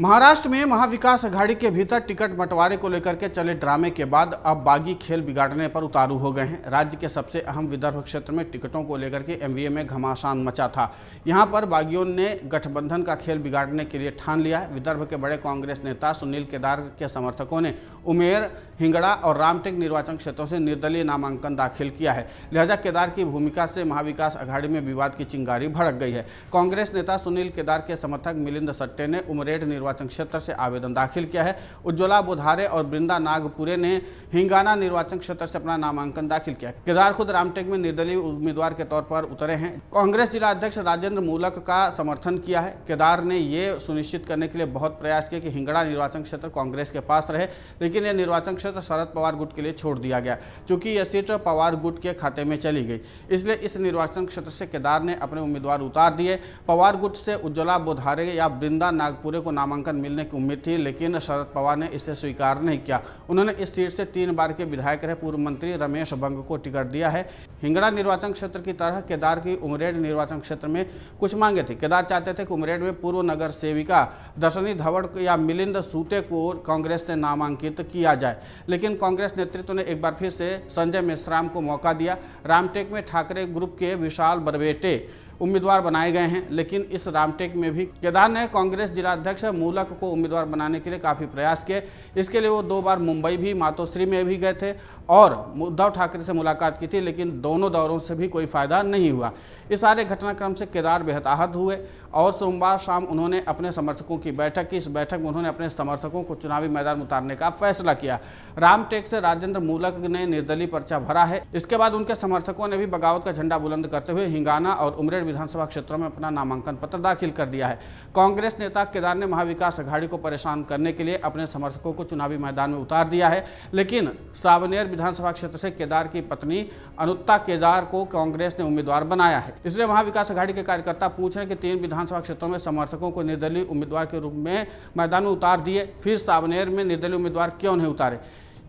महाराष्ट्र में महाविकास अघाड़ी के भीतर टिकट बंटवारे को लेकर के चले ड्रामे के बाद अब बागी खेल बिगाड़ने पर उतारू हो गए हैं राज्य के सबसे अहम विदर्भ क्षेत्र में टिकटों को लेकर के एमवीए में घमासान मचा था यहां पर बागियों ने गठबंधन का खेल बिगाड़ने के लिए ठान लिया है विदर्भ के बड़े कांग्रेस नेता सुनील केदार के समर्थकों ने उमेर हिंगड़ा और रामटेक निर्वाचन क्षेत्रों से निर्दलीय नामांकन दाखिल किया है लिहाजा केदार की भूमिका से महाविकास अघाड़ी में विवाद की चिंगारी भड़क गई है कांग्रेस नेता सुनील केदार के समर्थक मिलिंद सट्टे ने उमरेड निर्वाचन क्षेत्र से आवेदन दाखिल किया है उज्ज्वला बुधारे और वृंदा नागपुरे ने हिंगाना निर्वाचन क्षेत्र से अपना नामांकन दाखिल किया केदार खुद रामटेक में निर्दलीय उम्मीदवार के तौर पर उतरे हैं कांग्रेस जिला अध्यक्ष राजेंद्र मूलक का समर्थन किया है केदार ने ये सुनिश्चित करने के लिए बहुत प्रयास किया कि हिंगड़ा निर्वाचन क्षेत्र कांग्रेस के पास रहे लेकिन यह निर्वाचन क्षेत्र शरद पवार गुट के लिए छोड़ दिया गया चूंकि यह सीट पवार गुट के खाते में चली गई इसलिए इस निर्वाचन क्षेत्र से केदार ने अपने उम्मीदवार उतार दिए पवार गुट से उज्ज्वला बोधारे या वृंदा नागपुरे को नामांकन नामांकन मिलने की उम्मीद थी लेकिन शरद पवार ने इसे स्वीकार नहीं किया उन्होंने इस सीट से तीन बार के विधायक रहे पूर्व मंत्री रमेश बंग को टिकट दिया है हिंगड़ा निर्वाचन क्षेत्र की तरह केदार की उमरेड निर्वाचन क्षेत्र में कुछ मांगे थी केदार चाहते थे कि उमरेड में पूर्व नगर सेविका दर्शनी धवड़ या मिलिंद सूते को कांग्रेस से नामांकित किया जाए लेकिन कांग्रेस नेतृत्व ने एक बार फिर से संजय मेश्राम को मौका दिया रामटेक में ठाकरे ग्रुप के विशाल बरबेटे उम्मीदवार बनाए गए हैं लेकिन इस रामटेक में भी केदार ने कांग्रेस जिलाध्यक्ष मूलक को उम्मीदवार बनाने के लिए काफ़ी प्रयास किए इसके लिए वो दो बार मुंबई भी मातोश्री में भी गए थे और उद्धव ठाकरे से मुलाकात की थी लेकिन दोनों दौरों से भी कोई फ़ायदा नहीं हुआ इस सारे घटनाक्रम से केदार बेहताहत हुए और सोमवार शाम उन्होंने अपने समर्थकों की बैठक की इस बैठक में उन्होंने अपने समर्थकों को चुनावी मैदान उतारने का फैसला किया रामटेक से राजेंद्र मूलक ने निर्दलीय पर्चा भरा है इसके बाद उनके समर्थकों ने भी बगावत का झंडा बुलंद करते हुए हिंगाना और उमरेड ग्वालियर विधानसभा क्षेत्र में अपना नामांकन पत्र दाखिल कर दिया है कांग्रेस नेता केदार ने महाविकास अघाड़ी को परेशान करने के लिए अपने समर्थकों को चुनावी मैदान में उतार दिया है लेकिन सावनेर विधानसभा क्षेत्र से केदार की पत्नी अनुत्ता केदार को कांग्रेस ने उम्मीदवार बनाया है इसलिए महाविकास अघाड़ी के कार्यकर्ता पूछ रहे कि तीन विधानसभा क्षेत्रों में समर्थकों को निर्दलीय उम्मीदवार के रूप में मैदान में उतार दिए फिर सावनेर में निर्दलीय उम्मीदवार क्यों नहीं उतारे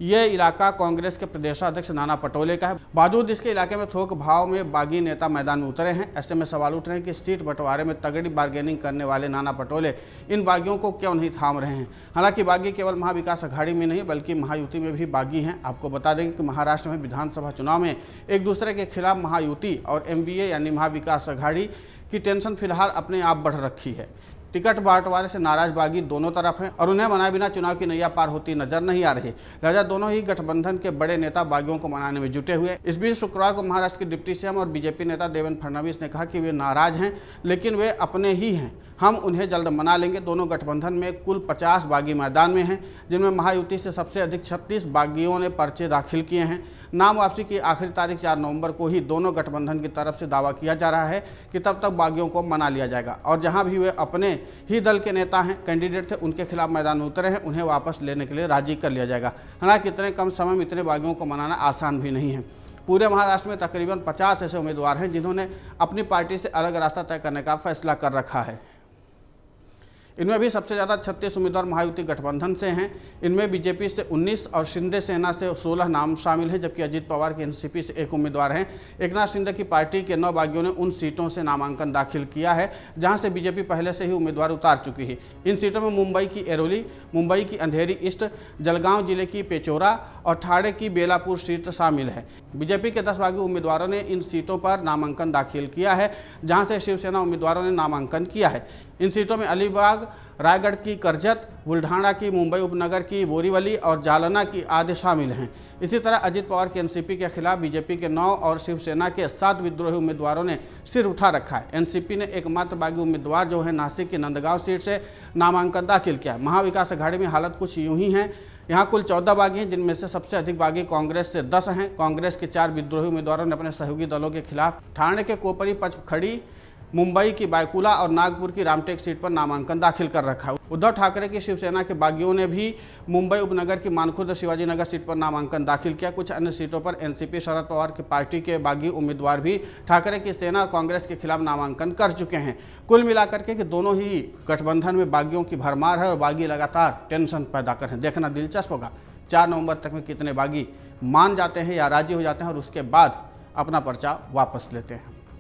ये इलाका कांग्रेस के प्रदेशाध्यक्ष नाना पटोले का है बावजूद इसके इलाके में थोक भाव में बागी नेता मैदान में उतरे हैं ऐसे में सवाल उठ रहे हैं कि सीट बंटवारे में तगड़ी बार्गेनिंग करने वाले नाना पटोले इन बागियों को क्यों नहीं थाम रहे हैं हालांकि बागी केवल महाविकास अघाड़ी में नहीं बल्कि महायुति में भी बागी हैं आपको बता दें कि महाराष्ट्र में विधानसभा चुनाव में एक दूसरे के खिलाफ महायुति और एम यानी महाविकास अघाड़ी की टेंशन फिलहाल अपने आप बढ़ रखी है टिकट बांटवारे से नाराज बागी दोनों तरफ हैं और उन्हें मनाए बिना चुनाव की नैया पार होती नजर नहीं आ रही लिहाजा दोनों ही गठबंधन के बड़े नेता बागियों को मनाने में जुटे हुए इस बीच शुक्रवार को महाराष्ट्र के डिप्टी सीएम और बीजेपी नेता देवेंद्र फडणवीस ने कहा कि वे नाराज हैं लेकिन वे अपने ही हैं हम उन्हें जल्द मना लेंगे दोनों गठबंधन में कुल 50 बागी मैदान में हैं जिनमें महायुति से सबसे अधिक 36 बागियों ने पर्चे दाखिल किए हैं नाम वापसी की आखिरी तारीख 4 नवंबर को ही दोनों गठबंधन की तरफ से दावा किया जा रहा है कि तब तक बागियों को मना लिया जाएगा और जहां भी वे अपने ही दल के नेता हैं कैंडिडेट थे उनके खिलाफ मैदान में उतरे हैं उन्हें वापस लेने के लिए राजी कर लिया जाएगा हालांकि इतने कम समय में इतने बागियों को मनाना आसान भी नहीं है पूरे महाराष्ट्र में तकरीबन 50 ऐसे उम्मीदवार हैं जिन्होंने अपनी पार्टी से अलग रास्ता तय करने का फैसला कर रखा है इनमें भी सबसे ज़्यादा छत्तीस उम्मीदवार महायुति गठबंधन से हैं इनमें बीजेपी से 19 और शिंदे सेना से 16 नाम शामिल हैं जबकि अजीत पवार के एनसीपी से एक उम्मीदवार हैं एकनाथ शिंदे की पार्टी के नौ बागियों ने उन सीटों से नामांकन दाखिल किया है जहाँ से बीजेपी पहले से ही उम्मीदवार उतार चुकी है इन सीटों में मुंबई की एरोली मुंबई की अंधेरी ईस्ट जलगांव जिले की पेचोरा और ठाड़े की बेलापुर सीट शामिल है बीजेपी के दस बागी उम्मीदवारों ने इन सीटों पर नामांकन दाखिल किया है जहाँ से शिवसेना उम्मीदवारों ने नामांकन किया है इन सीटों में अलीबाग रायगढ़ की करजत बुल्ढाना की मुंबई उपनगर की बोरीवली और जालना की आदि शामिल हैं इसी तरह अजीत पवार के एनसीपी के खिलाफ बीजेपी के नौ और शिवसेना के सात विद्रोही उम्मीदवारों ने सिर उठा रखा है एनसीपी ने एकमात्र बागी उम्मीदवार जो है नासिक की नंदगांव सीट से नामांकन दाखिल किया महाविकास अघाड़ी में हालत कुछ यूं ही है यहाँ कुल चौदह बागी हैं जिनमें से सबसे अधिक बागी कांग्रेस से दस हैं कांग्रेस के चार विद्रोही उम्मीदवारों ने अपने सहयोगी दलों के खिलाफ ठाणे के कोपरी पचखड़ी मुंबई की बायकुला और नागपुर की रामटेक सीट पर नामांकन दाखिल कर रखा है उद्धव ठाकरे की शिवसेना के बागियों ने भी मुंबई उपनगर की मानखुर्द शिवाजी नगर सीट पर नामांकन दाखिल किया कुछ अन्य सीटों पर एनसीपी शरद पवार की पार्टी के बागी उम्मीदवार भी ठाकरे की सेना और कांग्रेस के खिलाफ नामांकन कर चुके हैं कुल मिलाकर के कि दोनों ही गठबंधन में बागियों की भरमार है और बागी लगातार टेंशन पैदा कर रहे हैं देखना दिलचस्प होगा चार नवंबर तक में कितने बागी मान जाते हैं या राजी हो जाते हैं और उसके बाद अपना पर्चा वापस लेते हैं